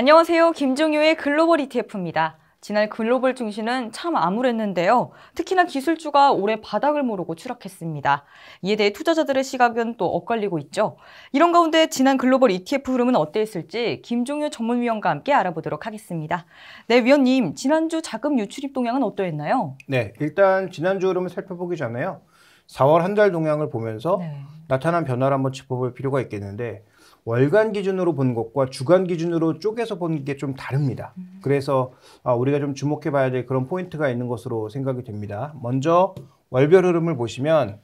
안녕하세요. 김종유의 글로벌 ETF입니다. 지난 글로벌 증시는 참 암울했는데요. 특히나 기술주가 올해 바닥을 모르고 추락했습니다. 이에 대해 투자자들의 시각은 또 엇갈리고 있죠. 이런 가운데 지난 글로벌 ETF 흐름은 어땠을지 김종유 전문위원과 함께 알아보도록 하겠습니다. 네, 위원님, 지난주 자금 유출입 동향은 어떠했나요? 네, 일단 지난주 흐름을 살펴보기 전에요. 4월 한 달 동향을 보면서 네. 나타난 변화를 한번 짚어볼 필요가 있겠는데 월간 기준으로 본 것과 주간 기준으로 쪼개서 본 게 좀 다릅니다. 음. 그래서 아, 우리가 좀 주목해 봐야 될 그런 포인트가 있는 것으로 생각이 됩니다. 먼저 월별 흐름을 보시면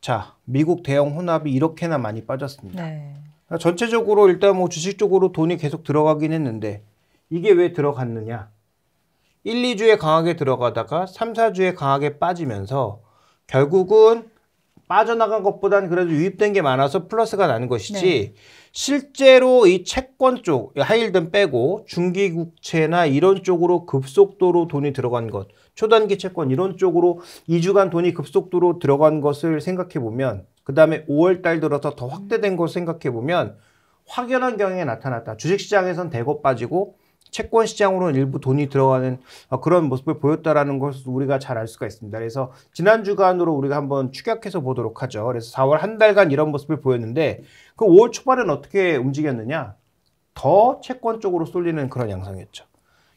자, 미국 대형 혼합이 이렇게나 많이 빠졌습니다. 네. 그러니까 전체적으로 일단 뭐 주식 쪽으로 돈이 계속 들어가긴 했는데 이게 왜 들어갔느냐? 1, 2주에 강하게 들어가다가 3, 4주에 강하게 빠지면서 결국은 빠져나간 것보다는 그래도 유입된 게 많아서 플러스가 나는 것이지 네. 실제로 이 채권 쪽 하이힐든 빼고 중기국채나 이런 쪽으로 급속도로 돈이 들어간 것 초단기 채권 이런 쪽으로 2주간 돈이 급속도로 들어간 것을 생각해 보면 그 다음에 5월 달 들어서 더 확대된 것을 생각해 보면 확연한 경향이 나타났다. 주식시장에선 대거 빠지고 채권 시장으로는 일부 돈이 들어가는 어, 그런 모습을 보였다라는 것을 우리가 잘 알 수가 있습니다. 그래서 지난 주간으로 우리가 한번 추격해서 보도록 하죠. 그래서 4월 한 달간 이런 모습을 보였는데 그 5월 초반은 어떻게 움직였느냐? 더 채권 쪽으로 쏠리는 그런 양상이었죠.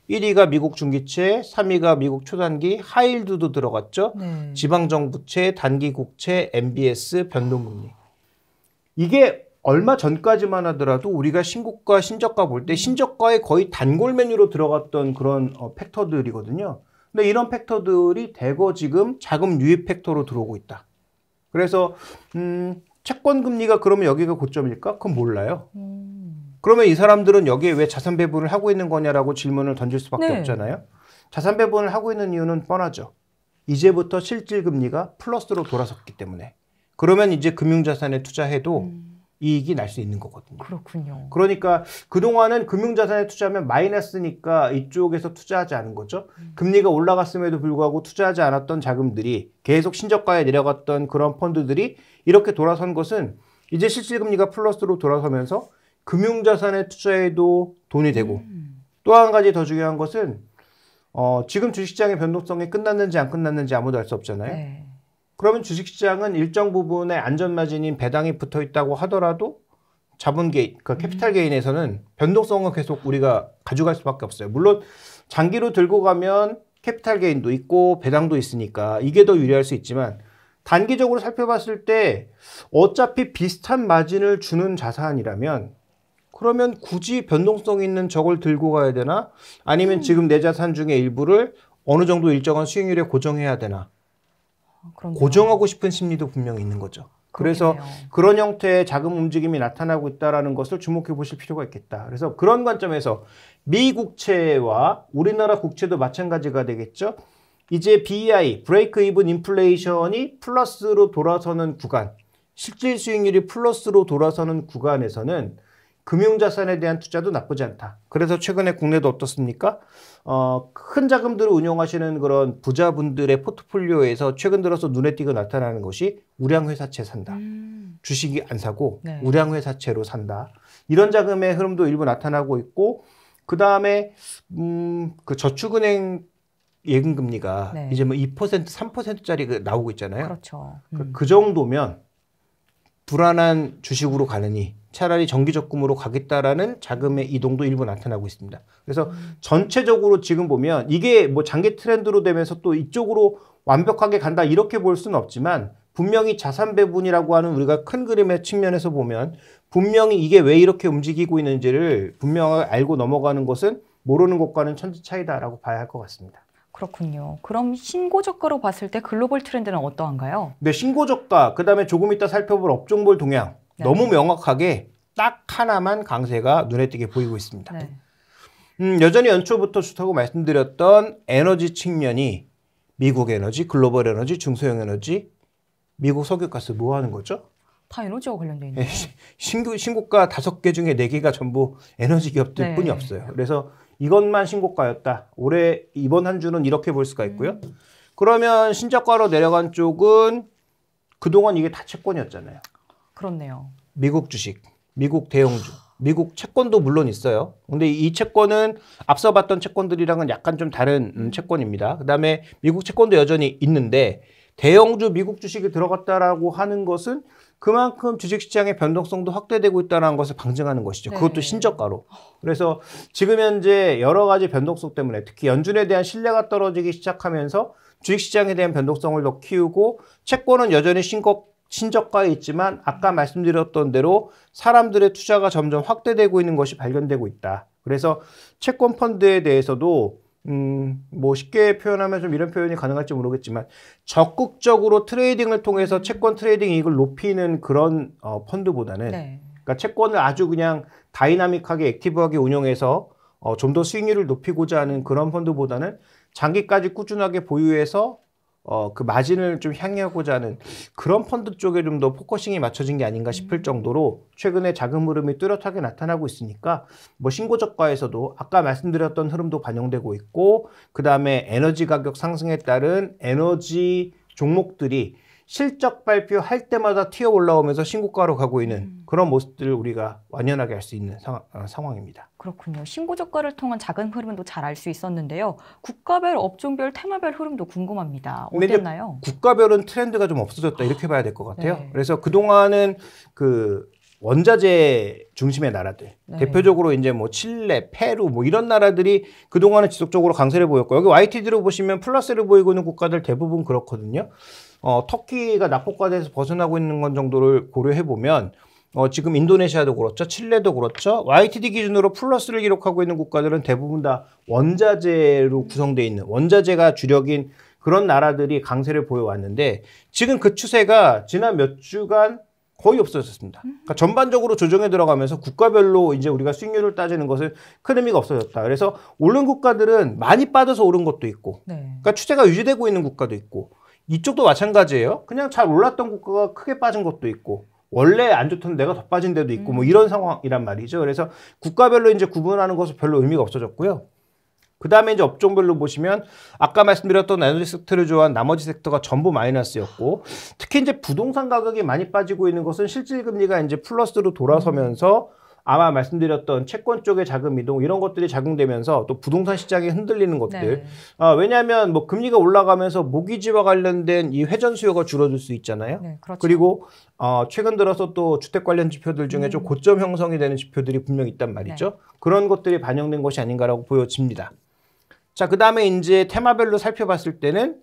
1위가 미국 중기채, 3위가 미국 초단기, 하일드도 들어갔죠. 네. 지방정부채, 단기국채, MBS, 변동금리. 이게 얼마 전까지만 하더라도 우리가 신고가, 신저가 볼 때 신저가의 거의 단골 메뉴로 들어갔던 그런 어, 팩터들이거든요. 근데 이런 팩터들이 대거 지금 자금 유입 팩터로 들어오고 있다. 그래서 음, 채권 금리가 그러면 여기가 고점일까? 그건 몰라요. 음. 그러면 이 사람들은 여기에 왜 자산 배분을 하고 있는 거냐라고 질문을 던질 수밖에 네. 없잖아요. 자산 배분을 하고 있는 이유는 뻔하죠. 이제부터 실질 금리가 플러스로 돌아섰기 때문에. 그러면 이제 금융 자산에 투자해도 음. 이익이 날 수 있는 거거든요. 그렇군요. 그러니까 그동안은 금융자산에 투자하면 마이너스니까 이쪽에서 투자하지 않은 거죠. 음. 금리가 올라갔음에도 불구하고 투자하지 않았던 자금들이 계속 신저가에 내려갔던 그런 펀드들이 이렇게 돌아선 것은 이제 실질금리가 플러스로 돌아서면서 금융자산에 투자해도 돈이 되고 음. 또한 가지 더 중요한 것은 어, 지금 주식시장의 변동성이 끝났는지 안 끝났는지 아무도 알 수 없잖아요. 네. 그러면 주식시장은 일정 부분의 안전마진인 배당이 붙어 있다고 하더라도 자본 개인, 그 캐피탈 개인에서는 변동성은 계속 우리가 가져갈 수밖에 없어요. 물론 장기로 들고 가면 캐피탈 개인도 있고 배당도 있으니까 이게 더 유리할 수 있지만 단기적으로 살펴봤을 때 어차피 비슷한 마진을 주는 자산이라면 그러면 굳이 변동성 있는 적을 들고 가야 되나? 아니면 음. 지금 내 자산 중에 일부를 어느 정도 일정한 수익률에 고정해야 되나? 아, 그럼요. 고정하고 싶은 심리도 분명히 있는 거죠. 그래서 그렇겠네요. 그런 형태의 자금 움직임이 나타나고 있다라는 것을 주목해 보실 필요가 있겠다. 그래서 그런 관점에서 미 국채와 우리나라 국채도 마찬가지가 되겠죠. 이제 b e i 브레이크 이븐 인플레이션이 플러스로 돌아서는 구간, 실질 수익률이 플러스로 돌아서는 구간에서는 금융자산에 대한 투자도 나쁘지 않다. 그래서 최근에 국내도 어떻습니까? 어, 큰 자금들을 운용하시는 그런 부자분들의 포트폴리오에서 최근 들어서 눈에 띄고 나타나는 것이 우량회사채 산다. 음. 주식이 안 사고 네. 우량회사채로 산다. 이런 자금의 흐름도 일부 나타나고 있고 그 다음에 음, 그 저축은행 예금 금리가 네. 이제 뭐2% 3%짜리 그 나오고 있잖아요. 그렇죠. 그, 음. 그 정도면 불안한 주식으로 가느니 차라리 정기적금으로 가겠다라는 자금의 이동도 일부 나타나고 있습니다. 그래서 전체적으로 지금 보면 이게 뭐 장기 트렌드로 되면서 또 이쪽으로 완벽하게 간다 이렇게 볼 수는 없지만 분명히 자산 배분이라고 하는 우리가 큰 그림의 측면에서 보면 분명히 이게 왜 이렇게 움직이고 있는지를 분명히 알고 넘어가는 것은 모르는 것과는 천지 차이다라고 봐야 할 것 같습니다. 그렇군요. 그럼 신고저가로 봤을 때 글로벌 트렌드는 어떠한가요? 네, 신고저가, 그 다음에 조금 이따 살펴볼 업종별 동향, 네. 너무 명확하게 딱 하나만 강세가 눈에 띄게 보이고 있습니다. 네. 음, 여전히 연초부터 좋다고 말씀드렸던 에너지 측면이 미국 에너지, 글로벌 에너지, 중소형 에너지, 미국 석유가스 뭐 하는 거죠? 다 에너지와 관련돼 있는 네, 예, 신고, 가 다섯 개 중에 네 개가 전부 에너지 기업들 뿐이 네. 없어요. 그래서 이것만 신고가였다. 올해 이번 한 주는 이렇게 볼 수가 있고요. 음. 그러면 신저가로 내려간 쪽은 그동안 이게 다 채권이었잖아요. 그렇네요. 미국 주식, 미국 대형주, 미국 채권도 물론 있어요. 근데 이 채권은 앞서 봤던 채권들이랑은 약간 좀 다른 음, 음. 채권입니다. 그다음에 미국 채권도 여전히 있는데 대형주 미국 주식이 들어갔다라고 하는 것은 그만큼 주식시장의 변동성도 확대되고 있다는 것을 방증하는 것이죠. 네. 그것도 신저가로. 그래서 지금 현재 여러 가지 변동성 때문에 특히 연준에 대한 신뢰가 떨어지기 시작하면서 주식시장에 대한 변동성을 더 키우고 채권은 여전히 신고 친저과 있지만 아까 말씀드렸던 대로 사람들의 투자가 점점 확대되고 있는 것이 발견되고 있다. 그래서 채권 펀드에 대해서도 음, 뭐 쉽게 표현하면 좀 이런 표현이 가능할지 모르겠지만 적극적으로 트레이딩을 통해서 음. 채권 트레이딩 이익을 높이는 그런 어, 펀드보다는 네. 그러니까 채권을 아주 그냥 다이나믹하게 액티브하게 운영해서 어, 좀더 수익률을 높이고자 하는 그런 펀드보다는 장기까지 꾸준하게 보유해서 어, 그 마진을 좀 향유하고자 하는 그런 펀드 쪽에 좀 더 포커싱이 맞춰진 게 아닌가 싶을 음. 정도로 최근에 자금 흐름이 뚜렷하게 나타나고 있으니까 뭐 신고 저가에서도 아까 말씀드렸던 흐름도 반영되고 있고 그 다음에 에너지 가격 상승에 따른 에너지 종목들이 실적 발표할 때마다 튀어 올라오면서 신고가로 가고 있는 음. 그런 모습들을 우리가 완연하게 알 수 있는 상황, 어, 상황입니다. 그렇군요. 신고 저가를 통한 작은 흐름도 잘 알 수 있었는데요. 국가별, 업종별, 테마별 흐름도 궁금합니다. 어땠나요? 국가별은 트렌드가 좀 없어졌다 이렇게 봐야 될 것 같아요. 네. 그래서 그동안은 그 원자재 중심의 나라들 네. 대표적으로 이제 뭐 칠레, 페루 뭐 이런 나라들이 그동안은 지속적으로 강세를 보였고 여기 YTD로 보시면 플러스를 보이고 있는 국가들 대부분 그렇거든요. 어, 터키가 낙폭과대에서 벗어나고 있는 건 정도를 고려해 보면 어, 지금 인도네시아도 그렇죠. 칠레도 그렇죠. YTD 기준으로 플러스를 기록하고 있는 국가들은 대부분 다 원자재로 구성되어 있는 원자재가 주력인 그런 나라들이 강세를 보여왔는데 지금 그 추세가 지난 몇 주간 거의 없어졌습니다. 그러니까 전반적으로 조정에 들어가면서 국가별로 이제 우리가 수익률을 따지는 것은 큰 의미가 없어졌다. 그래서 오른 국가들은 많이 빠져서 오른 것도 있고, 네. 그러니까 추세가 유지되고 있는 국가도 있고, 이쪽도 마찬가지예요. 그냥 잘 올랐던 국가가 크게 빠진 것도 있고 원래 안 좋던 데가 더 빠진 데도 있고 뭐 음. 이런 상황이란 말이죠. 그래서 국가별로 이제 구분하는 것은 별로 의미가 없어졌고요. 그 다음에 이제 업종별로 보시면 아까 말씀드렸던 에너지 섹터를 좋아한 나머지 섹터가 전부 마이너스였고 특히 이제 부동산 가격이 많이 빠지고 있는 것은 실질 금리가 이제 플러스로 돌아서면서 음. 아마 말씀드렸던 채권 쪽의 자금 이동 이런 것들이 작용되면서 또 부동산 시장이 흔들리는 것들 네. 아, 왜냐하면 뭐 금리가 올라가면서 모기지와 관련된 이 회전 수요가 줄어들 수 있잖아요. 네, 그렇죠. 그리고 어, 최근 들어서 또 주택 관련 지표들 중에 음. 좀 고점 형성이 되는 지표들이 분명 있단 말이죠. 네. 그런 것들이 반영된 것이 아닌가라고 보여집니다. 자, 그 다음에 이제 테마별로 살펴봤을 때는,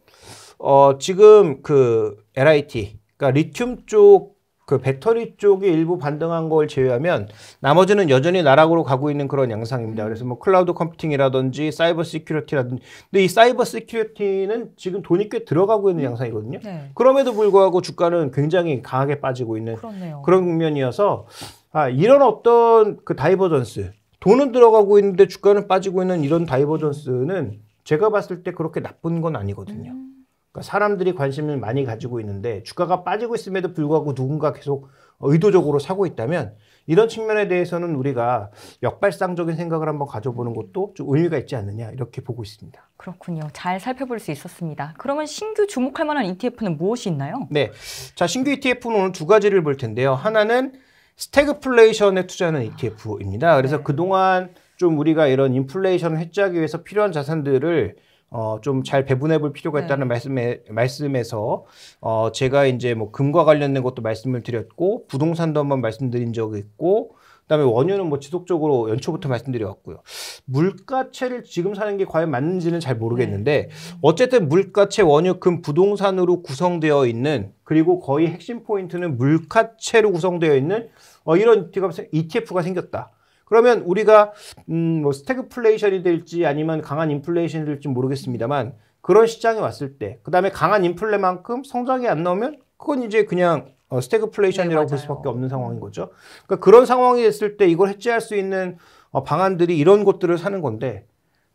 어, 지금 그 LIT, 그러니까 리튬 쪽그 배터리 쪽이 일부 반등한 걸 제외하면 나머지는 여전히 나락으로 가고 있는 그런 양상입니다. 그래서 뭐 클라우드 컴퓨팅이라든지 사이버 시큐리티라든지 근데 이 사이버 시큐리티는 지금 돈이 꽤 들어가고 있는 양상이거든요. 네. 그럼에도 불구하고 주가는 굉장히 강하게 빠지고 있는 그렇네요. 그런 면이어서 아, 이런 어떤 그 다이버전스 돈은 들어가고 있는데 주가는 빠지고 있는 이런 다이버전스는 제가 봤을 때 그렇게 나쁜 건 아니거든요. 음. 그러니까 사람들이 관심을 많이 가지고 있는데 주가가 빠지고 있음에도 불구하고 누군가 계속 의도적으로 사고 있다면 이런 측면에 대해서는 우리가 역발상적인 생각을 한번 가져보는 것도 좀 의미가 있지 않느냐 이렇게 보고 있습니다. 그렇군요. 잘 살펴볼 수 있었습니다. 그러면 신규 주목할 만한 ETF는 무엇이 있나요? 네. 자, 신규 ETF는 오늘 두 가지를 볼 텐데요. 하나는 스태그플레이션에 투자하는 ETF입니다. 그래서 네. 그동안 좀 우리가 이런 인플레이션을 해치하기 위해서 필요한 자산들을 어, 좀 잘 배분해 볼 필요가 있다는 네. 말씀에, 말씀에서, 어, 제가 이제 뭐 금과 관련된 것도 말씀을 드렸고, 부동산도 한번 말씀드린 적이 있고, 그 다음에 원유는 뭐 지속적으로 연초부터 말씀드려왔고요. 물가채를 지금 사는 게 과연 맞는지는 잘 모르겠는데, 어쨌든 물가채, 원유, 금, 부동산으로 구성되어 있는, 그리고 거의 핵심 포인트는 물가채로 구성되어 있는, 어, 이런 ETF가 생겼다. 그러면 우리가 음, 뭐 스태그플레이션이 될지 아니면 강한 인플레이션이 될지 모르겠습니다만 그런 시장에 왔을 때 그다음에 강한 인플레만큼 성장이 안 나오면 그건 이제 그냥 어, 스태그플레이션이라고 네, 볼 수밖에 없는 상황인 거죠. 그러니까 그런 상황이 됐을 때 이걸 해체할 수 있는 어, 방안들이 이런 것들을 사는 건데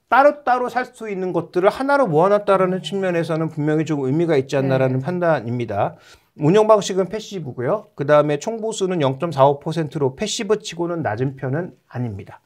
따로따로 살 수 있는 것들을 하나로 모아놨다라는 음. 측면에서는 분명히 좀 의미가 있지 않나라는 네. 판단입니다. 운영 방식은 패시브고요. 그 다음에 총보수는 0.45%로 패시브치고는 낮은 편은 아닙니다.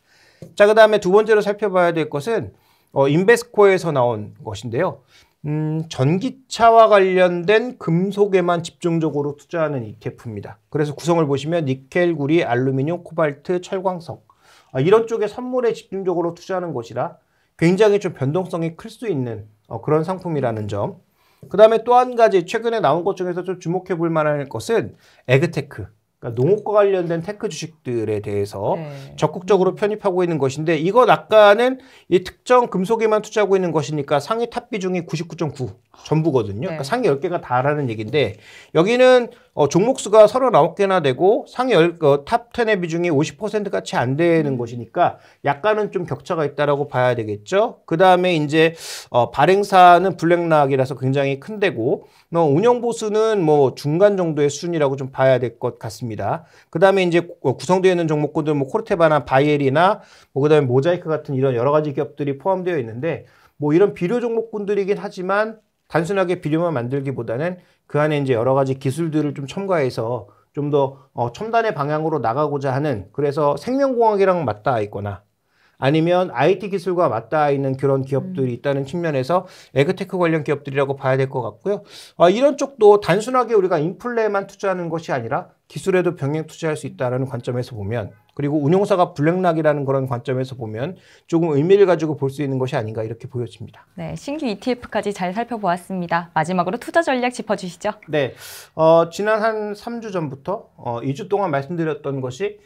자, 그 다음에 두 번째로 살펴봐야 될 것은 어, 인베스코에서 나온 것인데요. 음, 전기차와 관련된 금속에만 집중적으로 투자하는 이케프입니다. 그래서 구성을 보시면 니켈, 구리, 알루미늄, 코발트, 철광석 아, 이런 쪽에 선물에 집중적으로 투자하는 것이라 굉장히 좀 변동성이 클 수 있는 어, 그런 상품이라는 점그 다음에 또 한 가지 최근에 나온 것 중에서 좀 주목해 볼 만한 것은 에그테크. 그러니까 농업과 관련된 테크 주식들에 대해서 네. 적극적으로 편입하고 있는 것인데 이건 아까는 이 특정 금속에만 투자하고 있는 것이니까 상위 탑 비중이 99.9 전부거든요. 그러니까 네. 그러니까 상위 10개가 다라는 얘기인데 여기는 어, 종목수가 39개나 되고 상위 어, 그 탑 10의 비중이 5 0같이안 되는 음. 것이니까 약간은 좀 격차가 있다라고 봐야 되겠죠. 그 다음에 이제 어, 발행사는 블랙락이라서 굉장히 큰 데고 어, 운영 보수는 뭐 중간 정도의 수준이라고좀 봐야 될 것 같습니다. 그 다음에 이제 어, 구성되어 있는 종목군들 뭐 코르테바나 바이엘이나 뭐 그다음에 모자이크 같은 이런 여러 가지 기업들이 포함되어 있는데 뭐 이런 비료 종목군들이긴 하지만 단순하게 비료만 만들기보다는 그 안에 이제 여러 가지 기술들을 좀 첨가해서 좀더 어, 첨단의 방향으로 나가고자 하는 그래서 생명공학이랑 맞닿아 있거나 아니면 IT 기술과 맞닿아 있는 그런 기업들이 음. 있다는 측면에서 에그테크 관련 기업들이라고 봐야 될 것 같고요. 아, 이런 쪽도 단순하게 우리가 인플레만 투자하는 것이 아니라 기술에도 병행 투자할 수 있다는 관점에서 보면 그리고 운용사가 블랙락이라는 그런 관점에서 보면 조금 의미를 가지고 볼 수 있는 것이 아닌가 이렇게 보여집니다. 네, 신규 ETF까지 잘 살펴보았습니다. 마지막으로 투자 전략 짚어주시죠. 네, 어, 지난 한 3주 전부터 어, 2주 동안 말씀드렸던 것이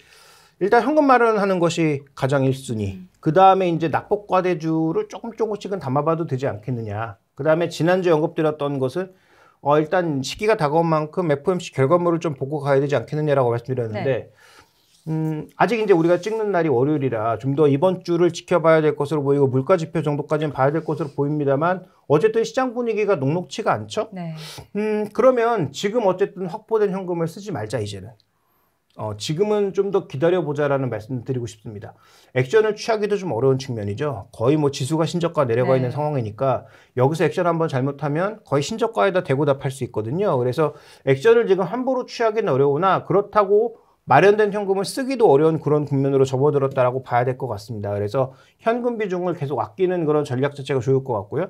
일단 현금 마련하는 것이 가장 1순위. 음. 그 다음에 이제 낙폭과대주를 조금 조금씩은 담아봐도 되지 않겠느냐. 그 다음에 지난주에 언급드렸던 것은 어, 일단 시기가 다가온 만큼 FOMC 결과물을 좀 보고 가야 되지 않겠느냐라고 말씀드렸는데 네. 음, 아직 이제 우리가 찍는 날이 월요일이라 좀 더 이번 주를 지켜봐야 될 것으로 보이고 물가 지표 정도까지는 봐야 될 것으로 보입니다만 어쨌든 시장 분위기가 녹록치가 않죠. 네. 음, 그러면 지금 어쨌든 확보된 현금을 쓰지 말자 이제는. 어, 지금은 좀 더 기다려보자라는 말씀 드리고 싶습니다. 액션을 취하기도 좀 어려운 측면이죠. 거의 뭐 지수가 신저가 내려가 네. 있는 상황이니까 여기서 액션 한번 잘못하면 거의 신저가에다 대고 답할 수 있거든요. 그래서 액션을 지금 함부로 취하기는 어려우나 그렇다고 마련된 현금을 쓰기도 어려운 그런 국면으로 접어들었다라고 봐야 될 것 같습니다. 그래서 현금 비중을 계속 아끼는 그런 전략 자체가 좋을 것 같고요.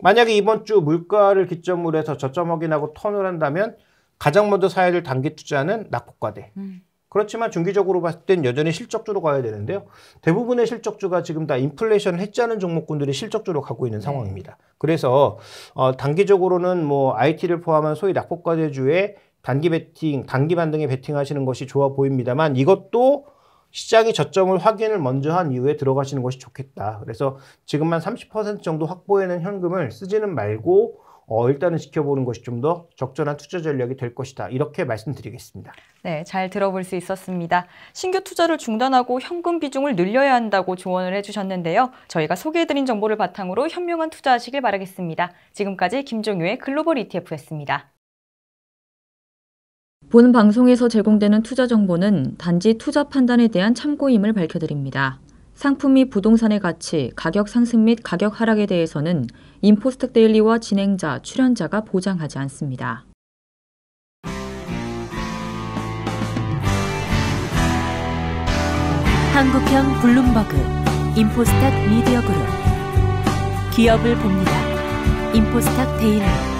만약에 이번 주 물가를 기점으로 해서 저점 확인하고 턴을 한다면 가장 먼저 사야 될 단기 투자는 낙폭과대. 음. 그렇지만 중기적으로 봤을 땐 여전히 실적주로 가야 되는데요. 대부분의 실적주가 지금 다 인플레이션을 해지하는 종목군들이 실적주로 가고 있는 네. 상황입니다. 그래서 어, 단기적으로는 뭐 IT를 포함한 소위 낙폭과대주의 단기 베팅, 단기 반등에 베팅하시는 것이 좋아 보입니다만 이것도 시장이 저점을 확인을 먼저 한 이후에 들어가시는 것이 좋겠다. 그래서 지금만 30% 정도 확보해낸 현금을 쓰지는 말고 어, 일단은 지켜보는 것이 좀 더 적절한 투자 전략이 될 것이다. 이렇게 말씀드리겠습니다. 네, 잘 들어볼 수 있었습니다. 신규 투자를 중단하고 현금 비중을 늘려야 한다고 조언을 해주셨는데요. 저희가 소개해드린 정보를 바탕으로 현명한 투자하시길 바라겠습니다. 지금까지 김종유의 글로벌 ETF였습니다. 본 방송에서 제공되는 투자 정보는 단지 투자 판단에 대한 참고임을 밝혀드립니다. 상품 및 부동산의 가치, 가격 상승 및 가격 하락에 대해서는 인포스텍 데일리와 진행자, 출연자가 보장하지 않습니다. 한국형 블룸버그 인포스탁 미디어그룹 기업을 봅니다. 인포스탁 데일리